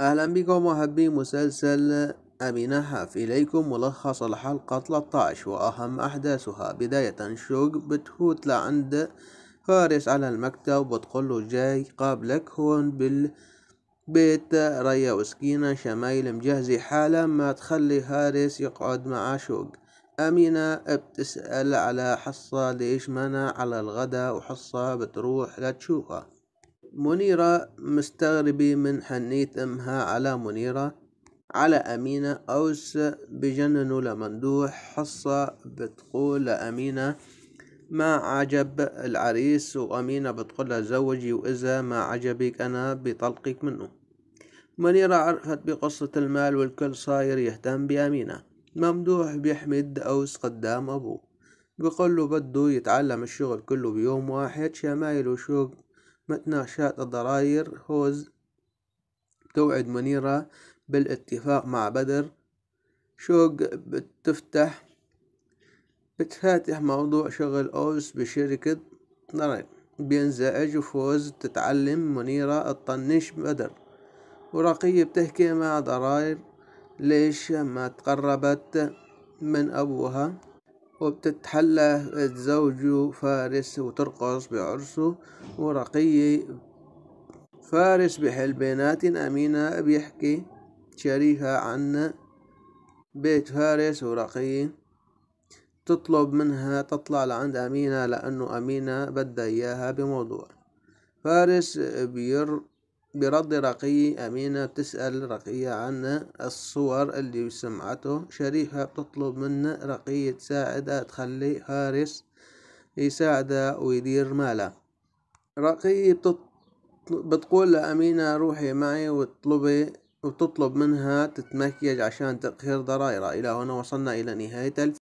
أهلا بكم محبي مسلسل أمينة حاف إليكم ملخص الحلقة 13 وأهم أحداثها بداية شوق بتفوت لعند فارس على المكتب وبتقول له جاي قابلك هون بالبيت ريا وسكينة شمايل مجهزة حالة ما تخلي هارس يقعد مع شوق أمينة بتسأل على حصة ليش منع على الغدا وحصة بتروح لتشوفها منيرة مستغربي من حنية أمها على منيرة على أمينة أوس بجننوا لمندوح حصة بتقول لأمينة ما عجب العريس وأمينة بتقول زوجي وإذا ما عجبك أنا بطلقك منه منيرة عرفت بقصة المال والكل صاير يهتم بأمينة ممدوح بيحمد أوس قدام أبوه بيقول له بده يتعلم الشغل كله بيوم واحد شمايل وشوق متناشات الضراير هوز توعد منيرة بالاتفاق مع بدر شوق بتفتح بتفاتح موضوع شغل أوس بشركة ضراير بينزعج وفوز تتعلم منيرة تطنش بدر ورقية بتحكي مع ضراير ليش ما تقربت من أبوها وبتتحلى زوجه فارس وترقص بعرسه ورقية فارس بحل بينات أمينة بيحكي شريفة عن بيت فارس ورقية تطلب منها تطلع لعند أمينة لأنه أمينة بدها إياها بموضوع فارس بير برد رقي أمينة تسأل رقية عن الصور اللي سمعته شريفة بتطلب من رقية تساعدها تخلي هارس يساعدها ويدير ماله رقية بتط... بتقول لأمينة روحي معي وتطلبي وتطلب منها تتمكيج عشان تقهر ضرائرها إلى هنا وصلنا إلى نهاية الفيلم